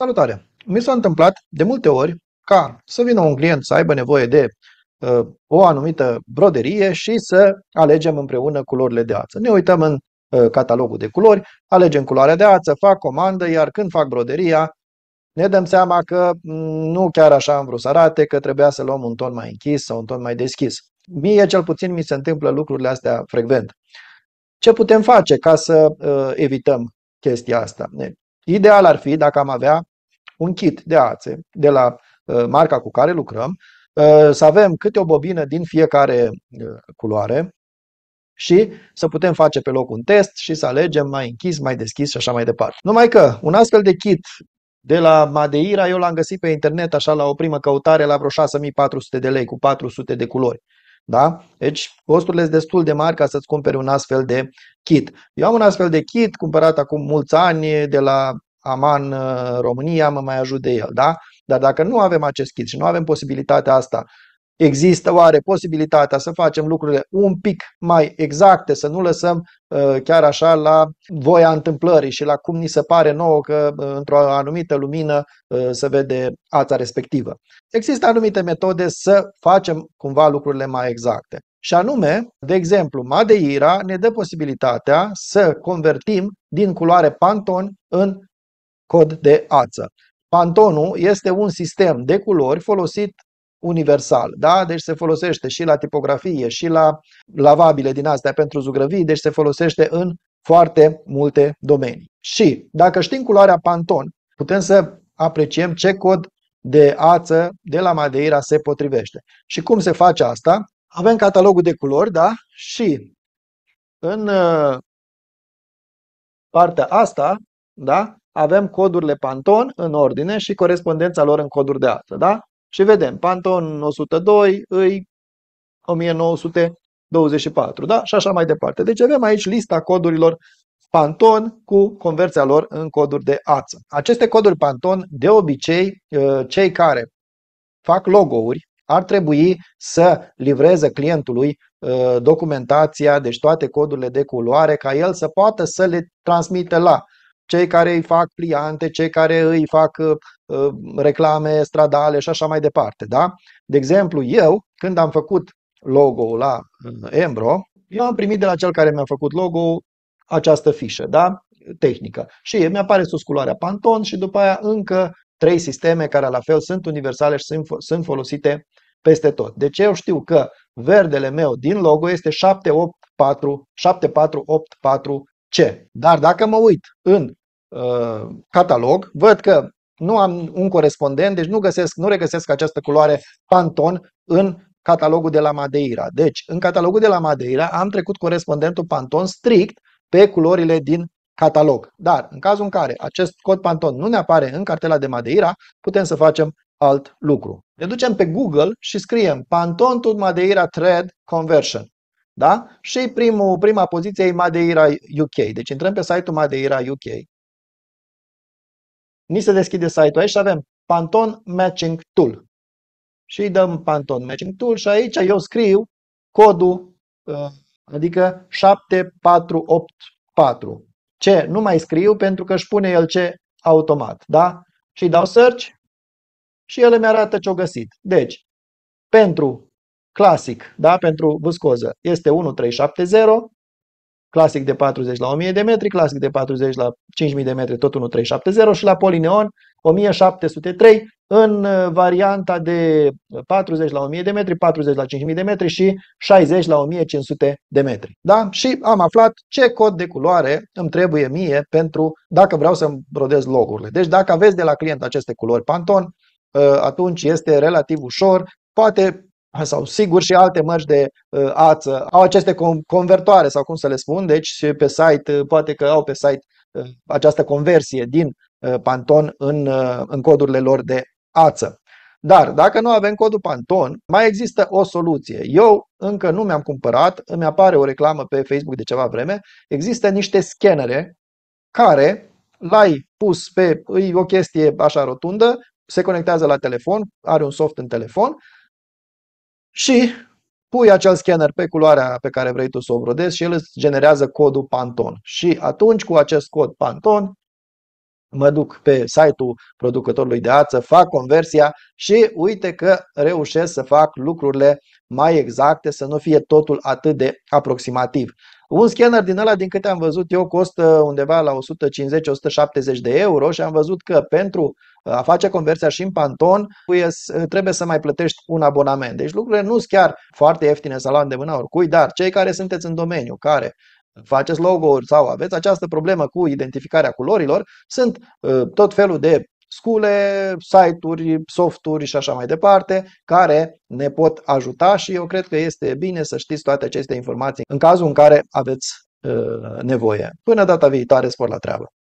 Salutare! Mi s-a întâmplat de multe ori ca să vină un client să aibă nevoie de uh, o anumită broderie și să alegem împreună culorile de ață. Ne uităm în uh, catalogul de culori, alegem culoarea de ață, fac comandă, iar când fac broderia, ne dăm seama că mm, nu chiar așa am vrut să arate, că trebuia să luăm un ton mai închis sau un ton mai deschis. Mie cel puțin mi se întâmplă lucrurile astea frecvent. Ce putem face ca să uh, evităm chestia asta? Ideal ar fi dacă am avea un kit de ațe de la uh, marca cu care lucrăm, uh, să avem câte o bobină din fiecare uh, culoare și să putem face pe loc un test și să alegem mai închis, mai deschis și așa mai departe. Numai că un astfel de kit de la Madeira eu l-am găsit pe internet așa la o primă căutare la vreo 6400 de lei cu 400 de culori. Da? Deci costurile sunt destul de mari ca să-ți cumperi un astfel de kit. Eu am un astfel de kit cumpărat acum mulți ani de la aman uh, România, mă mai ajut de el, da? Dar dacă nu avem acest kit și nu avem posibilitatea asta, există oare posibilitatea să facem lucrurile un pic mai exacte, să nu lăsăm uh, chiar așa la voia întâmplării și la cum ni se pare nouă că uh, într-o anumită lumină se vede ața respectivă. Există anumite metode să facem cumva lucrurile mai exacte. Și anume, de exemplu, Madeira ne dă posibilitatea să convertim din culoare Panton în cod de ață. Pantonul este un sistem de culori folosit universal, da? Deci se folosește și la tipografie, și la lavabile din astea pentru zugrăvii, deci se folosește în foarte multe domenii. Și dacă știm culoarea Panton, putem să apreciem ce cod de ață de la Madeira se potrivește. Și cum se face asta? Avem catalogul de culori, da? Și în uh, partea asta, da? avem codurile Panton în ordine și corespondența lor în coduri de altă, da? Și vedem, Panton 102 îi 1924, da? Și așa mai departe. Deci avem aici lista codurilor Panton cu conversia lor în coduri de ață. Aceste coduri Panton, de obicei, ă, cei care fac logo-uri ar trebui să livreze clientului ă, documentația, deci toate codurile de culoare, ca el să poată să le transmită la cei care îi fac pliante, cei care îi fac uh, uh, reclame stradale și așa mai departe. Da? De exemplu, eu, când am făcut logo-ul la uh, Embro, eu am primit de la cel care mi-a făcut logo această fișă, da? tehnică. Și mi-apare sus culoarea Panton și după aia încă trei sisteme care la fel sunt universale și sunt, sunt folosite peste tot. Deci eu știu că verdele meu din logo este 784, 7484C. Dar dacă mă uit în Uh, catalog, văd că nu am un corespondent, deci nu, găsesc, nu regăsesc această culoare Panton în catalogul de la Madeira. Deci, în catalogul de la Madeira am trecut corespondentul Panton strict pe culorile din catalog. Dar, în cazul în care acest cod Panton nu ne apare în cartela de Madeira, putem să facem alt lucru. Ne ducem pe Google și scriem Panton to Madeira Thread Conversion. Da? Și primul, prima poziție e Madeira UK. Deci intrăm pe site-ul Madeira UK ni se deschide site-ul aici și avem Panton Matching Tool. Și îi dăm Panton Matching Tool și aici eu scriu codul, ă, adică 7484. Ce? Nu mai scriu pentru că își pune el ce automat. Da? Și dau search și el îmi arată ce-o găsit. Deci, pentru clasic, da? pentru viscoză, este 1370, clasic de 40 la 1000 de metri, clasic de 40 la 5000 de metri, tot 1370 și la Polineon 1703 în uh, varianta de 40 la 1000 de metri, 40 la 5000 de metri și 60 la 1500 de metri. Da? Și am aflat ce cod de culoare îmi trebuie mie pentru dacă vreau să-mi brodez logurile. Deci dacă aveți de la client aceste culori Panton, uh, atunci este relativ ușor. Poate sau sigur și alte mărci de uh, ață au aceste convertoare sau cum să le spun, deci pe site, uh, poate că au pe site uh, această conversie din uh, Panton în, uh, în codurile lor de ață. Dar dacă nu avem codul Panton, mai există o soluție. Eu încă nu mi-am cumpărat, îmi apare o reclamă pe Facebook de ceva vreme, există niște scanere care l-ai pus pe, e o chestie așa rotundă, se conectează la telefon, are un soft în telefon și pui acel scanner pe culoarea pe care vrei tu să o brodezi și el îți generează codul Panton. Și atunci cu acest cod Panton mă duc pe site-ul producătorului de ață, fac conversia și uite că reușesc să fac lucrurile mai exacte, să nu fie totul atât de aproximativ. Un scanner din ăla, din câte am văzut eu, costă undeva la 150-170 de euro și am văzut că pentru uh, a face conversia și în Panton uh, trebuie să mai plătești un abonament. Deci lucrurile nu sunt chiar foarte ieftine să de mâna oricui, dar cei care sunteți în domeniu, care faceți logo-uri sau aveți această problemă cu identificarea culorilor, sunt uh, tot felul de scule, site-uri, softuri și așa mai departe, care ne pot ajuta și eu cred că este bine să știți toate aceste informații în cazul în care aveți uh, nevoie. Până data viitoare, spor la treabă!